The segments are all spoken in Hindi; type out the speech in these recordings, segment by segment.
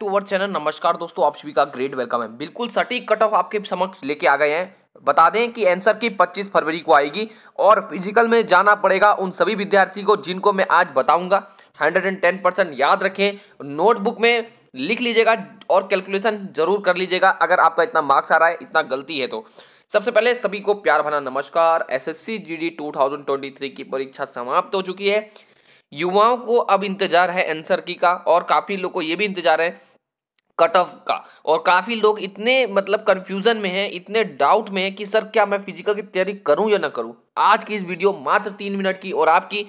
टू अवर चैनल नमस्कार दोस्तों आप सभी का ग्रेट वेलकम है बिल्कुल सटीक कट ऑफ आपके समक्ष लेके आ गए हैं बता दें कि आंसर की 25 फरवरी को आएगी और फिजिकल में जाना पड़ेगा उन सभी विद्यार्थी को जिनको मैं आज बताऊंगा 110 परसेंट याद रखें नोटबुक में लिख लीजिएगा और कैलकुलेशन जरूर कर लीजिएगा अगर आपका इतना मार्क्स आ रहा है इतना गलती है तो सबसे पहले सभी को प्यार भरा नमस्कार एस एस की परीक्षा समाप्त हो चुकी है युवाओं को अब इंतजार है आंसर की का और काफ़ी लोगों को ये भी इंतजार है कट ऑफ का और काफ़ी लोग इतने मतलब कन्फ्यूजन में हैं इतने डाउट में हैं कि सर क्या मैं फिजिकल की तैयारी करूं या ना करूं आज की इस वीडियो मात्र तीन मिनट की और आपकी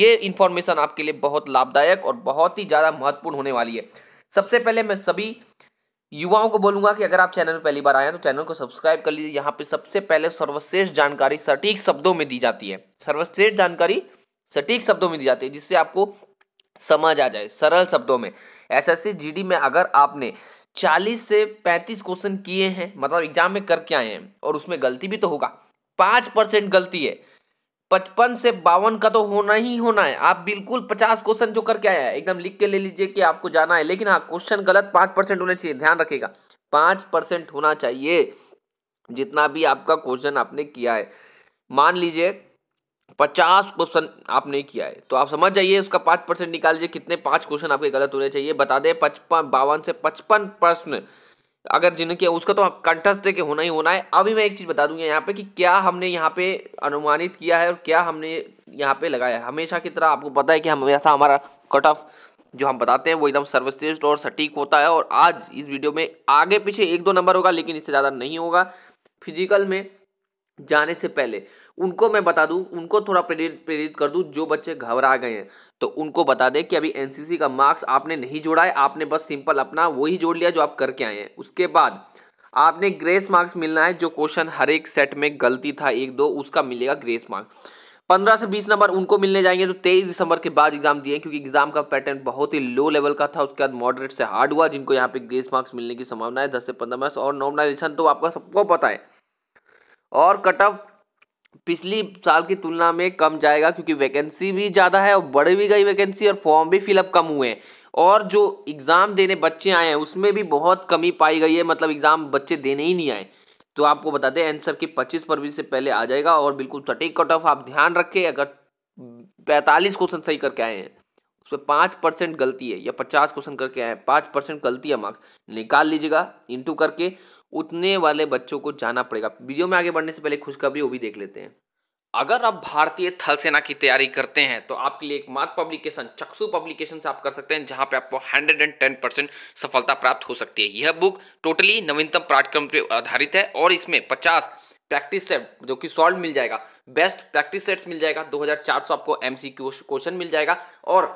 ये इन्फॉर्मेशन आपके लिए बहुत लाभदायक और बहुत ही ज़्यादा महत्वपूर्ण होने वाली है सबसे पहले मैं सभी युवाओं को बोलूंगा कि अगर आप चैनल में पहली बार आए हैं तो चैनल को सब्सक्राइब कर लीजिए यहाँ पे सबसे पहले सर्वश्रेष्ठ जानकारी सटीक शब्दों में दी जाती है सर्वश्रेष्ठ जानकारी सटीक शब्दों में दी जाती है जिससे आपको समझ आ जाए सरल शब्दों में एस जीडी में अगर आपने 40 से 35 क्वेश्चन किए हैं मतलब एग्जाम में करके आए हैं और उसमें गलती भी तो होगा पाँच परसेंट गलती है पचपन से बावन का तो होना ही होना है आप बिल्कुल पचास क्वेश्चन जो करके आया है एकदम लिख के ले लीजिए कि आपको जाना है लेकिन हाँ क्वेश्चन गलत पाँच परसेंट होना चाहिए ध्यान रखिएगा पाँच परसेंट होना चाहिए जितना भी आपका क्वेश्चन आपने किया है मान लीजिए पचास क्वेश्चन आपने किया है तो आप समझ जाइए उसका पाँच परसेंट निकाल लीजिए कितने पाँच क्वेश्चन आपके गलत होने चाहिए बता दें पचपन बावन से पचपन प्रश्न अगर जिनके उसका तो कंटेस्ट है कि होना ही होना है अभी मैं एक चीज़ बता दूंगा यहाँ पे कि क्या हमने यहाँ पे अनुमानित किया है और क्या हमने यहाँ पे लगाया है हमेशा की तरह आपको पता है कि हमेशा हमारा कट ऑफ जो हम बताते हैं वो एकदम सर्वश्रेष्ठ और सटीक होता है और आज इस वीडियो में आगे पीछे एक दो नंबर होगा लेकिन इससे ज़्यादा नहीं होगा फिजिकल में जाने से पहले उनको मैं बता दूं उनको थोड़ा प्रेरित प्रेरित कर दूं जो बच्चे घबरा गए हैं तो उनको बता दें कि अभी एनसीसी का मार्क्स आपने नहीं जोड़ा है आपने बस सिंपल अपना वही जोड़ लिया जो आप करके आए हैं उसके बाद आपने ग्रेस मार्क्स मिलना है जो क्वेश्चन हर एक सेट में गलती था एक दो उसका मिलेगा ग्रेस मार्क्स पंद्रह से बीस नंबर उनको मिलने जाएंगे जो तो तेईस दिसंबर के बाद एग्जाम दिए क्योंकि एग्जाम का पैटर्न बहुत ही लो लेवल का था उसके बाद मॉडरेट से हार्ड हुआ जिनको यहाँ पे ग्रेस मार्क्स मिलने की संभावना है दस से पंद्रह मार्क्स और नॉमिनाइजेशन तो आपका सबको पता है और कट ऑफ पिछली साल की तुलना में कम जाएगा क्योंकि वैकेंसी भी ज़्यादा है और बढ़ भी गई वैकेंसी और फॉर्म भी फिलअप कम हुए हैं और जो एग्ज़ाम देने बच्चे आए हैं उसमें भी बहुत कमी पाई गई है मतलब एग्ज़ाम बच्चे देने ही नहीं आए तो आपको बता दें आंसर की पच्चीस फरवरी से पहले आ जाएगा और बिल्कुल सटीक कट ऑफ आप ध्यान रखें अगर पैंतालीस क्वेश्चन सही करके आए हैं उसमें पाँच परसेंट गलती है या पचास क्वेश्चन करके आए हैं पाँच परसेंट गलती है मार्क्स निकाल लीजिएगा इंटू करके उतने वाले बच्चों को जाना पड़ेगा वीडियो में आगे बढ़ने से पहले खुशखबरी वो भी देख लेते हैं अगर आप भारतीय थल सेना की तैयारी करते हैं तो आपके लिए एक मात्र पब्लिकेशन चक्सु पब्लिकेशन से आप कर सकते हैं जहां पे आपको 110 परसेंट सफलता प्राप्त हो सकती है यह बुक टोटली नवीनतम पाठ्यक्रम पर आधारित है और इसमें 50 प्रैक्टिस सेट जो कि सॉल्व मिल जाएगा बेस्ट प्रैक्टिस सेट्स मिल जाएगा 2400 आपको एमसीक्यू क्वेश्चन मिल जाएगा और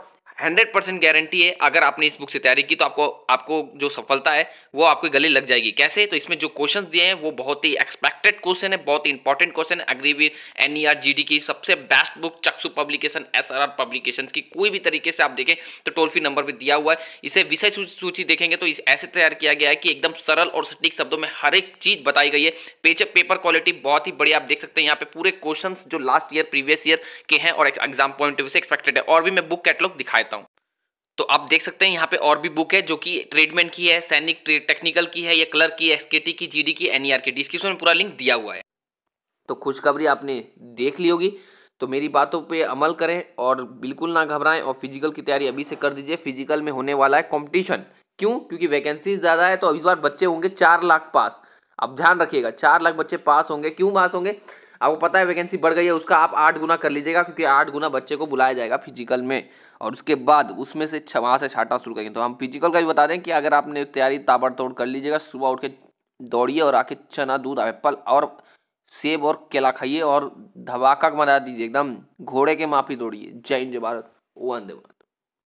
हंड्रेड परसेंट गारंटी है अगर आपने इस बुक से तैयारी की तो आपको आपको जो सफलता है वो आपके गले लग जाएगी कैसे तो इसमें जो क्वेश्चन दिए हैं वो बहुत ही एक्सपेक्टेड क्वेश्चन है बहुत ही इंपॉर्टेंट क्वेश्चन है Agniveer N E R G D की सबसे best book Chakshu publication S R R publication की कोई भी तरीके से आप देखें तो टोल फ्री नंबर भी दिया हुआ है इसे विषय सूची देखेंगे तो इस ऐसे तैयार किया गया है कि एकदम सरल और सटीक शब्दों में हर एक चीज बताई गई है पेच पेपर क्वालिटी बहुत ही बढ़िया आप देख सकते हैं यहाँ पे पूरे क्वेश्चन जो लास्ट ईयर प्रीवियस ईयर के हैं और एग्जाम पॉइंट ऑफ व्यू से एक्सपेक्टेड है और भी मैं बुक कैटलॉग दिखाई देता हूँ तो आप देख सकते हैं यहाँ पे और भी बुक है जो कि ट्रेडमेंट की है सैनिक टेक्निकल की है या कलर की एसकेटी की जीडी की एनईआर e की डिस्क्रिप्शन में पूरा लिंक दिया हुआ है तो खुशखबरी आपने देख ली होगी तो मेरी बातों पे अमल करें और बिल्कुल ना घबराएं और फिजिकल की तैयारी अभी से कर दीजिए फिजिकल में होने वाला है कॉम्पिटिशन क्यों क्योंकि वैकेंसी ज़्यादा है तो इस बार बच्चे होंगे चार लाख पास अब ध्यान रखिएगा चार लाख बच्चे पास होंगे क्यों पास होंगे आपको पता है वैकेंसी बढ़ गई है उसका आप आठ गुना कर लीजिएगा क्योंकि आठ गुना बच्चे को बुलाया जाएगा फिजिकल में और उसके बाद उसमें से वहाँ से छाटा शुरू करेंगे तो हम फिजिकल का भी बता दें कि अगर आपने तैयारी ताबड़तोड़ कर लीजिएगा सुबह उठ के दौड़िए और आके चना दूध एप्पल और सेब और केला खाइए और धमाका मना दीजिए एकदम घोड़े के माफी दौड़िए जय हिंद जय भारत वंदे भारत